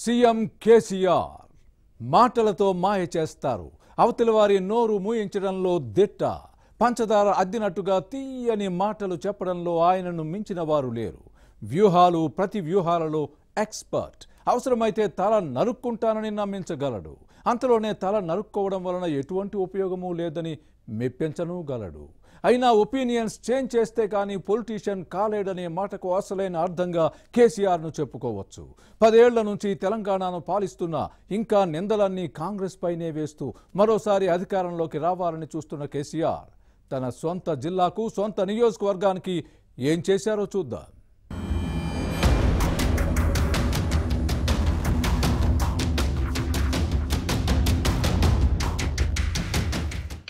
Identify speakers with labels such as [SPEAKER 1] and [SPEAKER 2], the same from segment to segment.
[SPEAKER 1] CM KCR మాటలతో మాయ చేస్తారు అవతల వారి నోరు మూయించడంలో దిట్ట పంచదార అద్దినట్టుగా తీయని మాటలు చెప్పడంలో ఆయనను మించిన వారు లేరు వ్యూహాలు ప్రతి వ్యూహాలలో ఎక్స్పర్ట్ అవసరమైతే తల నరుక్కుంటానని నమ్మించగలడు అంతలోనే తల నరుక్కోవడం వలన ఎటువంటి ఉపయోగమూ లేదని మెప్పించను గలడు అయినా ఒపీనియన్స్ చేంజ్ చేస్తే కానీ పొలిటీషియన్ కాలేడనే మాటకు అసలైన అర్థంగా కేసీఆర్ను చెప్పుకోవచ్చు పదేళ్ల నుంచి తెలంగాణను పాలిస్తున్న ఇంకా నిందలన్నీ కాంగ్రెస్ పైనే వేస్తూ మరోసారి అధికారంలోకి రావాలని చూస్తున్న కేసీఆర్ తన సొంత జిల్లాకు సొంత నియోజకవర్గానికి ఏం చేశారో చూద్దాం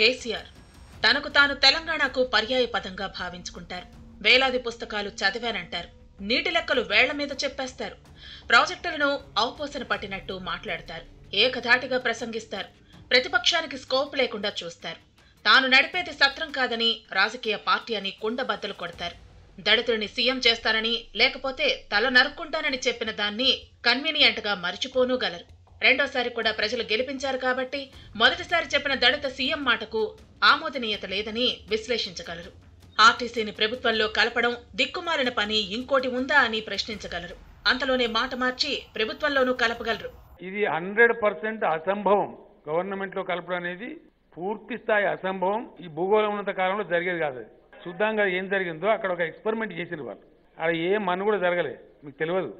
[SPEAKER 2] కేసీఆర్ తనకు తాను తెలంగాణకు పర్యాయ పదంగా భావించుకుంటారు వేలాది పుస్తకాలు చదివానంటారు నీటి లెక్కలు వేళ్ల మీద చెప్పేస్తారు ప్రాజెక్టులను అవపోసన పట్టినట్టు మాట్లాడతారు ఏకధాటిగా ప్రసంగిస్తారు ప్రతిపక్షానికి స్కోప్ లేకుండా చూస్తారు తాను నడిపేది సత్రం కాదని రాజకీయ పార్టీ అని కుండబద్దలు కొడతారు దళితుడిని సీఎం చేస్తానని లేకపోతే తల నరుక్కుంటానని చెప్పిన దాన్ని కన్వీనియంట్గా మరిచిపోనూగలరు రెండోసారి కూడా ప్రజలు గెలిపించారు కాబట్టి మొదటిసారి చెప్పిన దళిత సీఎం మాటకు ఆమోదనీయత లేదని విశ్లేషించగలరు ఆర్టీసీని ప్రభుత్వంలో కలపడం దిక్కుమాలిన పని ఇంకోటి ఉందా అని ప్రశ్నించగలరు అంతలోనే మాట మార్చి ప్రభుత్వంలోనూ కలపగలరు
[SPEAKER 3] ఇది హండ్రెడ్ పర్సెంట్ అసంభవం గవర్నమెంట్ లో కలపడం అనేది పూర్తి స్థాయి అసంభవం ఈ భూగోళం ఉన్నత కాలంలో జరిగేది కాదు చూద్దాంగా ఏం జరిగిందో అక్కడ ఒక ఎక్స్పెరిమెంట్ చేసిన వాళ్ళు అక్కడ ఏం మన కూడా జరగలేదు మీకు తెలియదు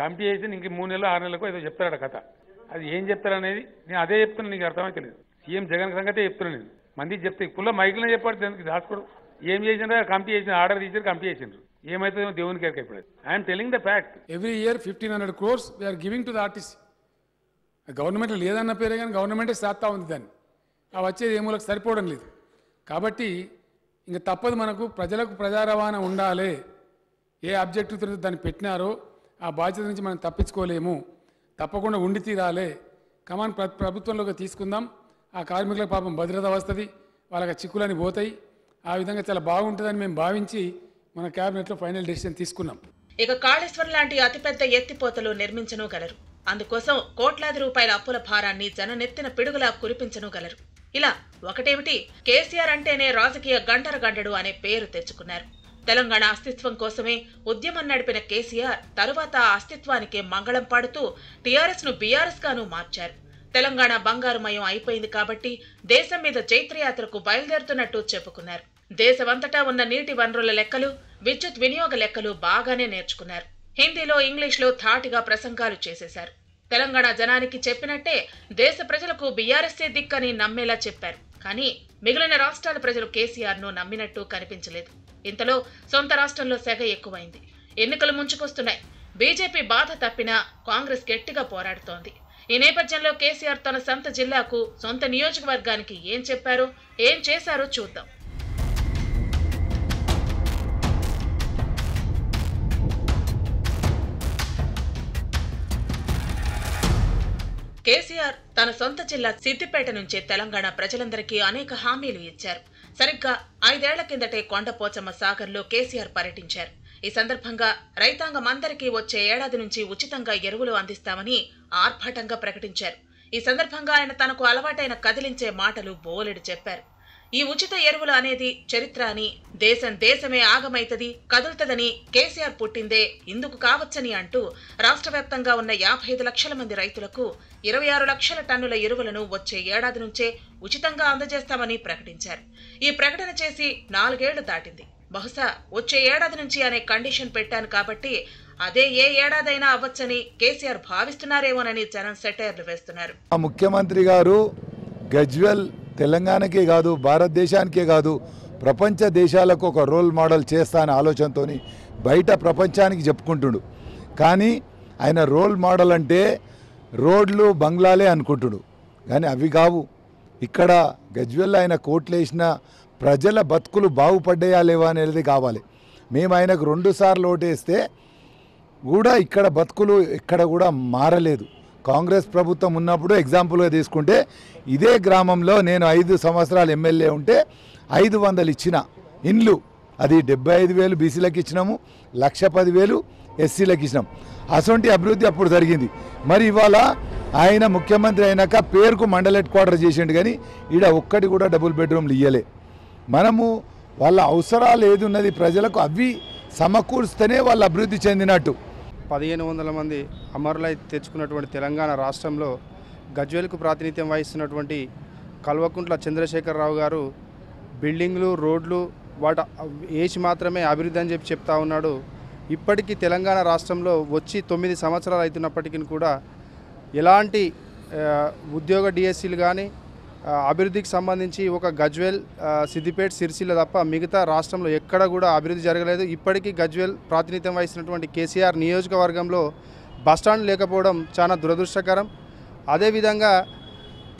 [SPEAKER 3] కమిటీ చేసి ఇంక మూడు నెలలు ఆరు నెలలకు ఏదో చెప్తారు కథ అది ఏం చెప్తారనేది నేను అదే చెప్తున్నాను నీకు అర్థమై లేదు సీఎం జగన్ సంగతే చెప్తున్నాను నేను మంది చెప్తే పుల్ల మైకులో చెప్పాడు దానికి దాచుకోడు ఏం చేసినారో కంపెనీ చేసిన ఆర్డర్ తీసారు కంపెనీ చేసినారు ఏమైతే దేవుని గారికి ఇప్పుడు I'm telling the fact every year fifteen hundred crores we are giving to the artist government లేదన్న పేరే కానీ గవర్నమెంటే సాత్తా ఉంది దాన్ని ఆ వచ్చేది ఏమూలకు సరిపోవడం లేదు కాబట్టి ఇంకా తప్పదు మనకు ప్రజలకు ప్రజా రవాణా ఉండాలి ఏ తిరిగి దాన్ని పెట్టినారో ఆ బాధ్యత నుంచి మనం తప్పించుకోలేము తప్పకుండా ఉండి తీరాలే కమాన్ ప్రభుత్వంలోకి తీసుకుందాం ఆ కార్మికుల పాపం భద్రత వస్తుంది వాళ్ళకి చిక్కులని పోతాయి ఆ విధంగా చాలా బాగుంటుందని మేము భావించి మన క్యాబినెట్లో ఫైనల్ డిసిషన్ తీసుకున్నాం
[SPEAKER 2] ఇక కాళేశ్వరం లాంటి అతిపెద్ద ఎత్తిపోతలు నిర్మించనుగలరు అందుకోసం కోట్లాది రూపాయల అప్పుల భారాన్ని జననెత్తిన పిడుగులా కురిపించనుగలరు ఇలా ఒకటేమిటి కేసీఆర్ అంటేనే రాజకీయ గంటరగండడు అనే పేరు తెచ్చుకున్నారు తెలంగాణ అస్తిత్వం కోసమే ఉద్యమం నడిపిన కేసీఆర్ తరువాత ఆ అస్తిత్వానికే మంగళం పాడుతూ టీఆర్ఎస్ ను బీఆర్ఎస్ గాను మార్చారు తెలంగాణ బంగారుమయం అయిపోయింది కాబట్టి దేశం మీద చైత్రయాత్రకు బయలుదేరుతున్నట్టు చెప్పుకున్నారు దేశమంతటా ఉన్న నీటి వనరుల లెక్కలు విద్యుత్ వినియోగ లెక్కలు బాగానే నేర్చుకున్నారు హిందీలో ఇంగ్లీష్లో థాటిగా ప్రసంగాలు చేసేశారు తెలంగాణ జనానికి చెప్పినట్టే దేశ ప్రజలకు బీఆర్ఎస్ఏ దిక్కని నమ్మేలా చెప్పారు కానీ మిగిలిన రాష్ట్రాల ప్రజలు కేసీఆర్ను నమ్మినట్టు కనిపించలేదు ఇంతలో సొంత రాష్ట్రంలో సెగ ఎక్కువైంది ఎన్నికలు ముంచుకొస్తున్నాయి బీజేపీ బాధ తప్పినా కాంగ్రెస్ గట్టిగా పోరాడుతోంది ఈ నేపథ్యంలో కేసీఆర్ తన సొంత జిల్లాకు సొంత నియోజకవర్గానికి ఏం చెప్పారో ఏం చేశారో చూద్దాం కేసీఆర్ తన సొంత జిల్లా సిద్దిపేట నుంచే తెలంగాణ ప్రజలందరికీ అనేక హామీలు ఇచ్చారు సరిగ్గా ఐదేళ్ల కిందటే కొండపోచమ్మ సాగర్లో కేసీఆర్ పర్యటించారు ఈ సందర్భంగా రైతాంగం అందరికీ వచ్చే ఏడాది నుంచి ఉచితంగా ఎరువులు అందిస్తామని ఆర్భాటంగా ప్రకటించారు ఈ సందర్భంగా ఆయన తనకు అలవాటైన కదిలించే మాటలు బోలెడు చెప్పారు ఈ ఉచిత ఎరువులు అనేది చరిత్ర అని దేశం దేశమే ఆగమైతది కదులుతదని కేసీఆర్ పుట్టిందే ఇందుకు కావచ్చని అంటూ రాష్ట్ర వ్యాప్తంగా ఉన్న యాభై ఐదు లక్షల మంది రైతులకు ఇరవై ఆరు లక్షల టన్నుల ఎరువులను వచ్చే ఏడాది నుంచే ఉచితంగా అందజేస్తామని ప్రకటించారు ఈ ప్రకటన చేసి నాలుగేళ్లు దాటింది బహుశా వచ్చే ఏడాది నుంచి అనే కండిషన్ పెట్టాను కాబట్టి అదే ఏ ఏడాదైనా అవ్వచ్చని కేసీఆర్ భావిస్తున్నారేమోనని జనం సెటైర్లు వేస్తున్నారు
[SPEAKER 4] ముఖ్యమంత్రి గారు గజ్వెల్ తెలంగాణకే కాదు భారతదేశానికే కాదు ప్రపంచ దేశాలకు ఒక రోల్ మోడల్ చేస్తా అనే ఆలోచనతో బయట ప్రపంచానికి చెప్పుకుంటుడు కానీ ఆయన రోల్ మోడల్ అంటే రోడ్లు బంగ్లాలే అనుకుంటుడు కానీ అవి కావు ఇక్కడ గజ్వెల్ ఆయన కోట్లేసిన ప్రజల బతుకులు బాగుపడ్డాయా లేవా అనేది కావాలి మేము ఆయనకు రెండుసార్లు ఓటేస్తే కూడా ఇక్కడ బతుకులు ఇక్కడ కూడా మారలేదు కాంగ్రెస్ ప్రభుత్వం ఉన్నప్పుడు ఎగ్జాంపుల్గా తీసుకుంటే ఇదే గ్రామంలో నేను ఐదు సంవత్సరాలు ఎమ్మెల్యే ఉంటే ఐదు వందలు ఇచ్చిన ఇండ్లు అది డెబ్బై ఐదు వేలు బీసీలకు ఇచ్చినాము లక్ష పదివేలు ఎస్సీలకు ఇచ్చినాం అటువంటి అభివృద్ధి అప్పుడు జరిగింది మరి ఇవాళ ఆయన ముఖ్యమంత్రి అయినాక పేరుకు మండల్ హెడ్ క్వార్టర్ చేసిండు కానీ ఈడ ఒక్కటి కూడా డబుల్ బెడ్రూమ్లు ఇయ్యలే మనము వాళ్ళ అవసరాలు ఏది ఉన్నది ప్రజలకు అవి సమకూరుస్తేనే వాళ్ళు అభివృద్ధి చెందినట్టు
[SPEAKER 5] పదిహేను వందల మంది అమరులై తెచ్చుకున్నటువంటి తెలంగాణ రాష్ట్రంలో గజ్వేల్కు ప్రాతినిధ్యం వహిస్తున్నటువంటి కల్వకుంట్ల చంద్రశేఖరరావు గారు బిల్డింగ్లు రోడ్లు వాట వేసి మాత్రమే అభివృద్ధి అని చెప్పి చెప్తా ఉన్నాడు ఇప్పటికీ తెలంగాణ రాష్ట్రంలో వచ్చి తొమ్మిది సంవత్సరాలు అవుతున్నప్పటికీ కూడా ఎలాంటి ఉద్యోగ డిఎస్సీలు కానీ అభివృద్ధికి సంబంధించి ఒక గజ్వేల్ సిద్దిపేట్ సిరిసిల్ల తప్ప మిగతా రాష్ట్రంలో ఎక్కడ కూడా అభివృద్ధి జరగలేదు ఇప్పటికీ గజ్వేల్ ప్రాతినిధ్యం వహిస్తున్నటువంటి కేసీఆర్ నియోజకవర్గంలో బస్టాండ్ లేకపోవడం చాలా దురదృష్టకరం అదేవిధంగా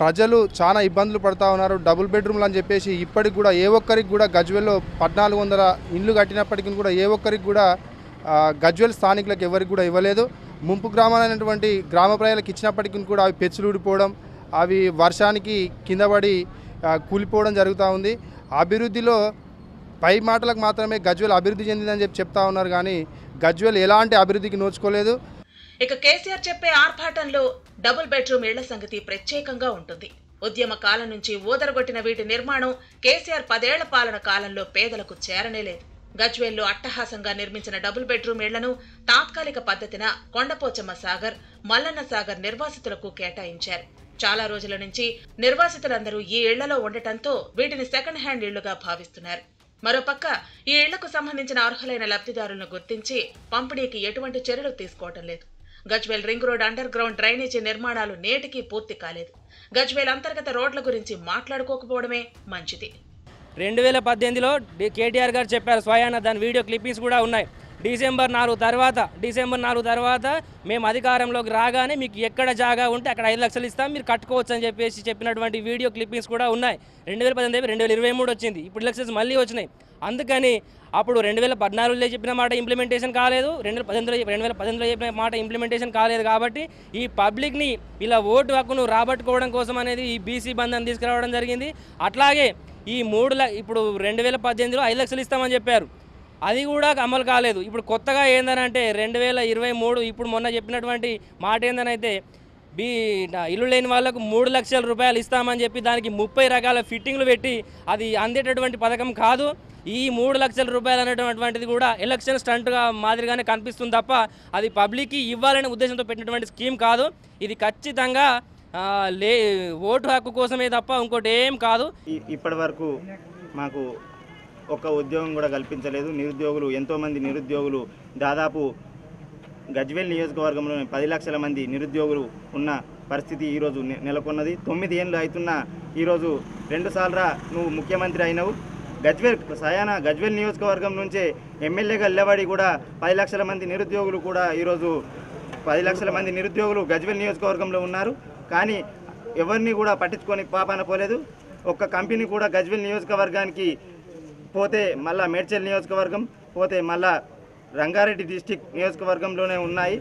[SPEAKER 5] ప్రజలు చాలా ఇబ్బందులు పడుతూ ఉన్నారు డబుల్ బెడ్రూమ్లు అని చెప్పేసి ఇప్పటికి కూడా ఏ ఒక్కరికి కూడా గజ్వెల్లో పద్నాలుగు వందల ఇండ్లు కట్టినప్పటికీ కూడా ఏ ఒక్కరికి కూడా గజ్వెల్ స్థానికులకు ఎవరికి కూడా ఇవ్వలేదు ముంపు గ్రామాలైనటువంటి గ్రామ ప్రజలకు ఇచ్చినప్పటికీ కూడా అవి పెచ్చులు ఊడిపోవడం అవి వర్షానికి కిందపడి కూలిపోవడం జరుగుతూ ఉంది అభివృద్ధిలో పై మాటలకు మాత్రమే గజ్వేల్ అభివృద్ధి చెందిందని చెప్పి చెప్తా ఉన్నారు కానీ గజ్వేల్ ఎలాంటి అభివృద్ధికి నోచుకోలేదు
[SPEAKER 2] ఇక కేసీఆర్ చెప్పే ఆర్భాటంలో డబుల్ బెడ్రూమ్ ఇళ్ల సంగతి ప్రత్యేకంగా ఉంటుంది ఉద్యమ కాలం నుంచి ఊదరగొట్టిన వీటి నిర్మాణం కేసీఆర్ పదేళ్ల పాలన కాలంలో పేదలకు చేరనేలేదు గజ్వేల్లో అట్టహాసంగా నిర్మించిన డబుల్ బెడ్రూమ్ ఇళ్లను తాత్కాలిక పద్ధతిన కొండపోచమ్మ సాగర్ మల్లన్న సాగర్ నిర్వాసితులకు కేటాయించారు చాలా రోజుల నుంచి నిర్వాసితులందరూ ఈ ఇళ్లలో ఉండటంతో వీటిని సెకండ్ హ్యాండ్ ఇళ్లుగా భావిస్తున్నారు మరోపక్క ఈ ఇళ్లకు సంబంధించిన అర్హులైన లబ్ధిదారులను గుర్తించి పంపిణీకి ఎటువంటి చర్యలు తీసుకోవటం లేదు Gajwel ring road underground drainage నిర్మాణాలు నేటికీ పూర్తి కాలేదు గజ్వేల్ అంతర్గత రోడ్ల గురించి మాట్లాడుకోకపోవడమే
[SPEAKER 6] మంచిది రెండు వేల పద్దెనిమిదిలో కేటీఆర్ గారు చెప్పారు స్వయాన దాని వీడియో క్లిప్పింగ్స్ కూడా ఉన్నాయి డిసెంబర్ నాలుగు తర్వాత డిసెంబర్ నాలుగు తర్వాత మేము అధికారంలోకి రాగానే మీకు ఎక్కడ జాగా ఉంటే అక్కడ ఐదు లక్షలు ఇస్తాం మీరు కట్టుకోవచ్చు అని చెప్పేసి చెప్పినటువంటి వీడియో క్లిప్పింగ్స్ కూడా ఉన్నాయి రెండు వేల పద్దెనిమిది రెండు వేల ఇరవై మూడు వచ్చింది ఇప్పుడు ఎలక్షన్స్ మళ్ళీ వచ్చినాయి అందుకని అప్పుడు రెండు వేల పద్నాలుగులో చెప్పిన మాట ఇంప్లిమెంటేషన్ కాలేదు రెండు వేల పద్దెనిమిదిలో రెండు వేల పద్దెనిమిదిలో చెప్పిన మాట ఇంప్లిమెంటేషన్ కాలేదు కాబట్టి ఈ పబ్లిక్ని ఇలా ఓటు హక్కును రాబట్టుకోవడం కోసం అనేది ఈ బీసీ బంధం తీసుకురావడం జరిగింది అట్లాగే ఈ మూడు ఇప్పుడు రెండు వేల పద్దెనిమిదిలో ఐదు లక్షలు ఇస్తామని చెప్పారు అది కూడా అమలు కాలేదు ఇప్పుడు కొత్తగా ఏందనంటే రెండు వేల ఇరవై మూడు ఇప్పుడు మొన్న చెప్పినటువంటి మాట ఏందనైతే బీ ఇల్లు లేని వాళ్ళకు మూడు లక్షల రూపాయలు ఇస్తామని చెప్పి దానికి ముప్పై రకాల ఫిట్టింగ్లు పెట్టి అది అందేటటువంటి పథకం కాదు ఈ మూడు లక్షల రూపాయలు అనేటువంటిది కూడా ఎలక్షన్ స్టంట్గా మాదిరిగానే కనిపిస్తుంది తప్ప అది పబ్లిక్కి ఇవ్వాలనే ఉద్దేశంతో పెట్టినటువంటి స్కీమ్ కాదు ఇది ఖచ్చితంగా లే ఓటు హక్కు కోసమే తప్ప ఇంకోటి ఏం కాదు
[SPEAKER 7] ఇప్పటి వరకు మాకు ఒక్క ఉద్యోగం కూడా కల్పించలేదు నిరుద్యోగులు ఎంతోమంది నిరుద్యోగులు దాదాపు గజ్వేల్ నియోజకవర్గంలోని పది లక్షల మంది నిరుద్యోగులు ఉన్న పరిస్థితి ఈరోజు నెలకొన్నది తొమ్మిది ఏళ్ళు అవుతున్న ఈరోజు రెండు సార్లు నువ్వు ముఖ్యమంత్రి అయినవు గజ్వేల్ సయానా గజ్వేల్ నియోజకవర్గం నుంచే ఎమ్మెల్యేగా నిలబడి కూడా పది లక్షల మంది నిరుద్యోగులు కూడా ఈరోజు పది లక్షల మంది నిరుద్యోగులు గజ్వేల్ నియోజకవర్గంలో ఉన్నారు కానీ ఎవరిని కూడా పట్టించుకొని పాపాన పోలేదు ఒక్క కంపెనీ కూడా గజ్వేల్ నియోజకవర్గానికి పోతే మళ్ళా మేడ్చల్ నియోజకవర్గం పోతే మళ్ళా రంగారెడ్డి డిస్టిక్ నియోజకవర్గంలోనే ఉన్నాయి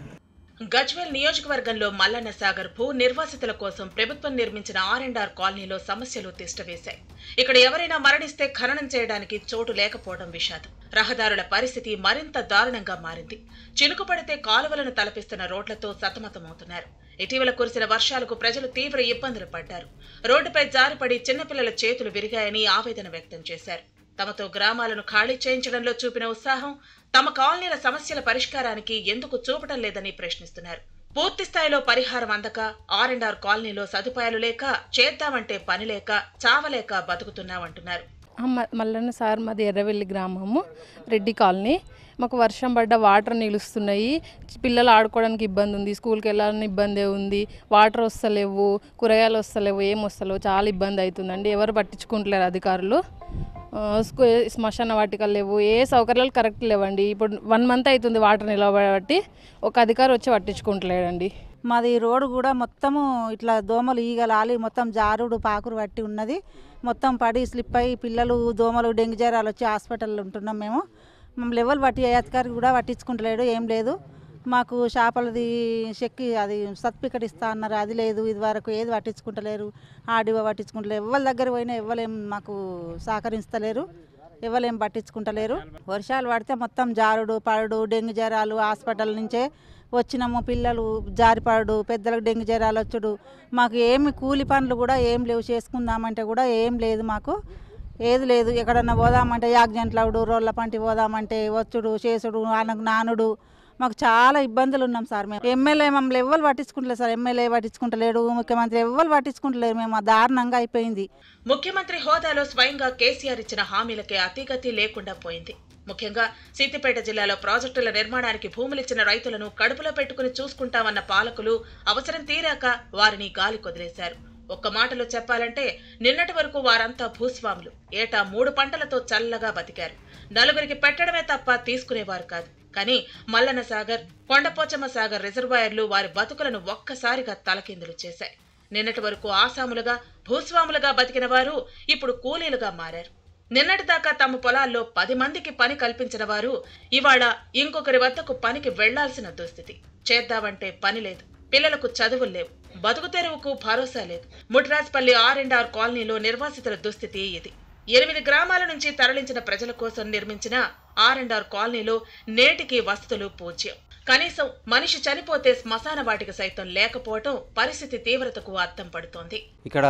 [SPEAKER 2] గజ్వేల్ నియోజకవర్గంలో మల్లన్న సాగర్ భూ నిర్వాసితుల కోసం ప్రభుత్వం నిర్మించిన ఆర్ అండ్ ఆర్ కాలనీలో సమస్యలు తిష్టవేశాయి ఇక్కడ ఎవరైనా మరణిస్తే ఖననం చేయడానికి చోటు లేకపోవడం విషాదం రహదారుల పరిస్థితి మరింత దారుణంగా మారింది చినుకు పడితే కాలువలను తలపిస్తున్న రోడ్లతో సతమతమవుతున్నారు ఇటీవల కురిసిన వర్షాలకు ప్రజలు తీవ్ర ఇబ్బందులు పడ్డారు రోడ్డుపై జారిపడి చిన్నపిల్లల చేతులు విరిగాయని ఆవేదన వ్యక్తం చేశారు తమతో గ్రామాలను ఖాళీ చేయించడంలో చూపిన ఉత్సాహం తమ కాలనీల సమస్యల పరిష్కారానికి ఎందుకు చూపటం లేదని ప్రశ్నిస్తున్నారు పూర్తి స్థాయిలో పరిహారం అందక ఆర్ అండ్ ఆర్ కాలనీలో సదుపాయాలు లేక చేద్దామంటే పని లేక చావలేక బతుకుతున్నామంటున్నారు మల్లన్న సార్ మాది ఎర్రవెల్లి గ్రామము రెడ్డి కాలనీ మాకు వర్షం పడ్డ వాటర్ నిలుస్తున్నాయి పిల్లలు ఆడుకోవడానికి ఇబ్బంది ఉంది స్కూల్కి వెళ్ళాలని ఇబ్బంది ఉంది వాటర్ వస్తలేవు కూరగాయలు వస్తలేవు ఏం వస్తలేవు చాలా ఇబ్బంది అవుతుందండి ఎవరు పట్టించుకుంటలేరు అధికారులు శ్మశాన వాటికలు లేవు ఏ సౌకర్యాలు కరెక్ట్ లేవండి ఇప్పుడు వన్ మంత్ అవుతుంది వాటర్ నిలబట్టి ఒక అధికారి వచ్చి పట్టించుకుంటలేడండి మాది
[SPEAKER 7] రోడ్డు కూడా మొత్తము ఇట్లా దోమలు ఈగలు ఆలి మొత్తం జారుడు పాకురు పట్టి ఉన్నది మొత్తం పడి స్లిప్ అయ్యి పిల్లలు దోమలు డెంగ్యూ జ్వరాలు వచ్చి హాస్పిటల్లో ఉంటున్నాం మేము మమ్మల్ని ఎవరు పట్టి అధికారి కూడా పట్టించుకుంటలేడు ఏం లేదు మాకు చేపలది చెక్కి అది సర్టిఫికెట్ ఇస్తా అన్నారు అది లేదు ఇది వరకు ఏది పట్టించుకుంటలేరు ఆడివో పట్టించుకుంటలేరు ఎవరి దగ్గర పోయినా ఎవ్వలేం మాకు సహకరిస్తలేరు ఎవ్వలేం పట్టించుకుంటలేరు వర్షాలు పడితే మొత్తం జారుడు పడుడు డెంగ్యూ జ్వరాలు హాస్పిటల్ నుంచే వచ్చినాము పిల్లలు జారిపడడు పెద్దలకు డెంగ్యూ జ్వరాలు వచ్చుడు మాకు ఏమి కూలి పనులు కూడా ఏం లేవు చేసుకుందామంటే కూడా ఏం లేదు మాకు ఏది లేదు ఎక్కడన్నా పోదామంటే యాక్సిడెంట్లు అవుడు రోళ్ళ పంటి పోదామంటే వచ్చుడు చేసుడు నానుడు మాకు చాలా ఇబ్బందులు ఉన్నాం సార్ మేము ఎమ్మెల్యే మమ్మల్ని ఎవ్వరు పట్టించుకుంటలేదు సార్ ఎమ్మెల్యే పట్టించుకుంటలేడు ముఖ్యమంత్రి ఎవరు పట్టించుకుంటలేరు మేము దారుణంగా అయిపోయింది
[SPEAKER 2] ముఖ్యమంత్రి హోదాలో స్వయంగా కేసీఆర్ ఇచ్చిన హామీలకే అతిగతి లేకుండా పోయింది ముఖ్యంగా సిద్దిపేట జిల్లాలో ప్రాజెక్టుల నిర్మాణానికి భూములిచ్చిన రైతులను కడుపులో పెట్టుకుని చూసుకుంటామన్న పాలకులు అవసరం తీరాక వారిని గాలి కొదిలేశారు ఒక్క మాటలో చెప్పాలంటే నిన్నటి వరకు వారంతా భూస్వాములు ఏటా మూడు పంటలతో చల్లగా బతికారు నలుగురికి పెట్టడమే తప్ప తీసుకునేవారు కాదు కానీ మల్లన సాగర్ కొండపోచమ్మ సాగర్ రిజర్వాయర్లు వారి బతుకులను ఒక్కసారిగా తలకిందులు చేశాయి నిన్నటి వరకు ఆసాములుగా భూస్వాములుగా బతికిన వారు ఇప్పుడు కూలీలుగా మారారు నిన్నటిదాకా తమ పొలాల్లో పది మందికి పని కల్పించిన వారు ఇవాళ ఇంకొకరి వద్దకు పనికి వెళ్లాల్సిన దుస్థితి చేద్దామంటే పని లేదు పిల్లలకు చదువులు లేవు బతుకు తెరువుకు భరోసా లేదు ముట్రాజ్పల్లి ఆర్ అండ్ ఆర్ కాలనీలో నిర్వాసితుల దుస్థితి ఇది ఎనిమిది గ్రామాల నుంచి తరలించిన ప్రజల కోసం నిర్మించిన ఆర్ అండ్ ఆర్ కాలనీలో నేటికి వసతులు పూజ్యం కనీసం మనిషి చనిపోతే శ్మశాన వాటికి సైతం లేకపోవటం పరిస్థితి తీవ్రతకు అర్థం పడుతోంది
[SPEAKER 7] ఇక్కడ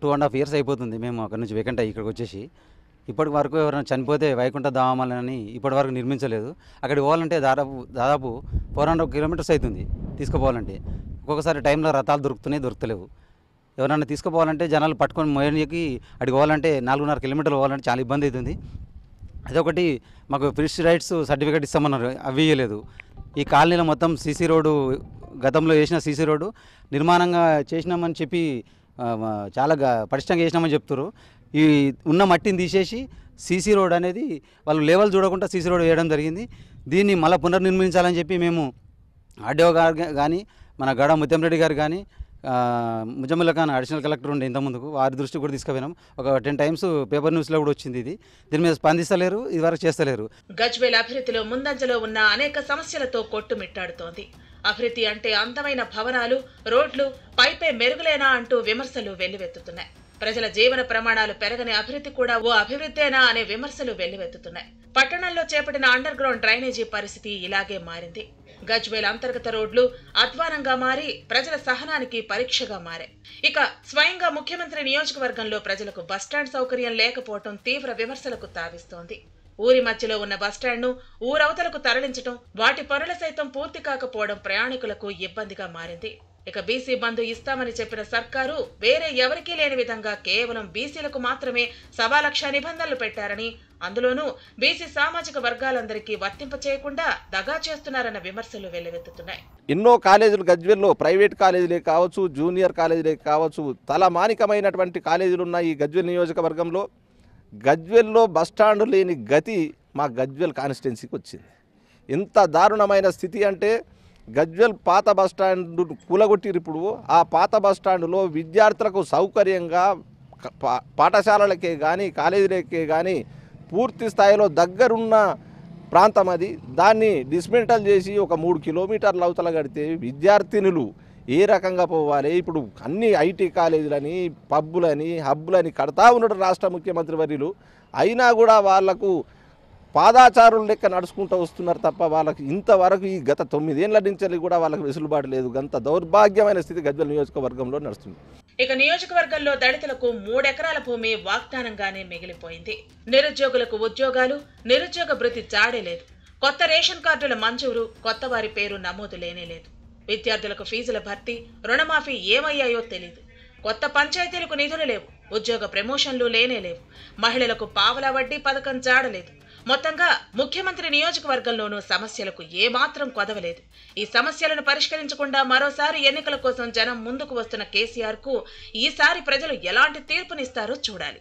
[SPEAKER 7] టూ అండ్ హాఫ్ ఇయర్స్ అయిపోతుంది మేము అక్కడ నుంచి వేకంట ఇక్కడికి వచ్చేసి ఇప్పటి వరకు ఎవరైనా చనిపోతే వైకుంఠ ధామాలని ఇప్పటి వరకు నిర్మించలేదు అక్కడికి పోవాలంటే దాదాపు దాదాపు ఫోర్ హండ్రెడ్ కిలోమీటర్స్ అవుతుంది తీసుకుపోవాలంటే ఒక్కొక్కసారి టైంలో రథాలు దొరుకుతున్నాయి దొరకలేవు ఎవరైనా తీసుకుపోవాలంటే జనాలు పట్టుకొని మోయడానికి అడిగి పోవాలంటే నాలుగున్నర కిలోమీటర్లు పోవాలంటే చాలా ఇబ్బంది అవుతుంది అదొకటి మాకు ఫిష్ రైట్స్ సర్టిఫికేట్ ఇస్తామన్నారు అవి ఇవ్వలేదు ఈ కాలనీలో మొత్తం సీసీ రోడ్డు గతంలో వేసిన సీసీ రోడ్డు నిర్మాణంగా చేసినామని చెప్పి చాలా పటిష్టంగా చేసినామని చెప్తారు ఈ ఉన్న మట్టిని తీసేసి సీసీ రోడ్ అనేది వాళ్ళు లేవల్ చూడకుండా సీసీ రోడ్ వేయడం జరిగింది దీన్ని మళ్ళీ పునర్నిర్మించాలని చెప్పి మేము ఆర్డీఓ గారు కానీ మన గడ ముత్యంరెడ్డి గారు కానీ ముజమ్మల్ ఖాన్ అడిషనల్ కలెక్టర్ ఉండే ఇంతకుముందుకు వారి దృష్టి కూడా తీసుకుపోయినాం ఒక టెన్ టైమ్స్ పేపర్ న్యూస్లో కూడా వచ్చింది ఇది దీని మీద స్పందిస్తలేరు ఇదివరకు చేస్తలేరు
[SPEAKER 2] గజ్వేల్ అభివృద్ధిలో ముందంజలో ఉన్న అనేక సమస్యలతో కొట్టుమిట్టాడుతోంది అభివృద్ధి అంటే అందమైన భవనాలు రోడ్లు పైపే మెరుగులేనా అంటూ విమర్శలు వెల్లువెత్తుతున్నాయి ప్రజల జీవన ప్రమాణాలు పెరగని అభివృద్ధి కూడా ఓ అభివృద్ధేనా అనే విమర్శలు వెల్లువెత్తుతున్నాయి పట్టణంలో చేపట్టిన అండర్ గ్రౌండ్ డ్రైనేజీ పరిస్థితి ఇలాగే మారింది గజ్వేల్ అంతర్గత రోడ్లు అధ్వానంగా మారి ప్రజల సహనానికి పరీక్షగా మారాయి ఇక స్వయంగా ముఖ్యమంత్రి నియోజకవర్గంలో ప్రజలకు బస్టాండ్ సౌకర్యం లేకపోవడం తీవ్ర విమర్శలకు తావిస్తోంది ఊరి మధ్యలో ఉన్న బస్టాండ్ను ఊరవతలకు తరలించడం వాటి పనుల సైతం పూర్తి కాకపోవడం ప్రయాణికులకు ఇబ్బందిగా మారింది ఇక బీసీ బంధు ఇస్తామని చెప్పిన సర్కారు వేరే ఎవరికీ లేని విధంగా కేవలం బీసీలకు మాత్రమే సవా లక్ష నిబంధనలు పెట్టారని అందులోనూ బీసీ సామాజిక వర్గాలందరికీ వర్తింప చేయకుండా దగా చేస్తున్నారన్న విమర్శలు వెల్లువెత్తుతున్నాయి
[SPEAKER 1] ఎన్నో కాలేజీలు గజ్వెల్లో ప్రైవేట్ కాలేజీలే కావచ్చు జూనియర్ కాలేజీలే కావచ్చు తలమానికమైనటువంటి కాలేజీలు ఉన్నాయి ఈ గజ్వెల్ నియోజకవర్గంలో గజ్వెల్లో బస్టాండ్ లేని గతి మా గజ్వెల్ కాన్స్టిట్యున్సీకి వచ్చింది ఇంత దారుణమైన స్థితి అంటే గజ్వెల్ పాత బస్టాండ్ కూలగొట్టిరు ఇప్పుడు ఆ పాత బస్టాండ్లో విద్యార్థులకు సౌకర్యంగా పాఠశాలలకే కానీ కాలేజీలకే కానీ పూర్తి స్థాయిలో దగ్గరున్న ప్రాంతం అది దాన్ని డిస్మెంటల్ చేసి ఒక మూడు కిలోమీటర్లు అవతల కడితే విద్యార్థినులు ఏ రకంగా పోవాలి ఇప్పుడు అన్ని ఐటీ కాలేజీలని పబ్బులని హబ్బులని కడతా ఉన్నాడు రాష్ట్ర ముఖ్యమంత్రి వర్యులు అయినా కూడా వాళ్లకు పాదాచారులు లెక్క నడుచుకుంటూ వస్తున్నారు తప్ప వాళ్ళకి ఇంతవరకు ఈ గత తొమ్మిదేళ్ల నుంచి కూడా వాళ్ళకి వెసులుబాటు లేదు గంత దౌర్భాగ్యమైన స్థితి గజ్వల్ నియోజకవర్గంలో నడుస్తుంది
[SPEAKER 2] ఇక నియోజకవర్గంలో దళితులకు మూడెకరాల భూమి వాగ్దానంగానే మిగిలిపోయింది నిరుద్యోగులకు ఉద్యోగాలు నిరుద్యోగ భృతి జాడే లేదు కొత్త రేషన్ కార్డుల మంజూరు కొత్త వారి పేరు నమోదు లేనేలేదు విద్యార్థులకు ఫీజుల భర్తీ రుణమాఫీ ఏమయ్యాయో తెలియదు కొత్త పంచాయతీలకు నిధులు లేవు ఉద్యోగ ప్రమోషన్లు లేనేలేవు మహిళలకు పావుల వడ్డీ పథకం జాడలేదు మొత్తంగా ముఖ్యమంత్రి నియోజకవర్గంలోనూ సమస్యలకు ఏమాత్రం కొదవలేదు ఈ సమస్యలను పరిష్కరించకుండా మరోసారి ఎన్నికల కోసం జనం ముందుకు వస్తున్న కేసీఆర్కు ఈసారి ప్రజలు ఎలాంటి తీర్పునిస్తారో చూడాలి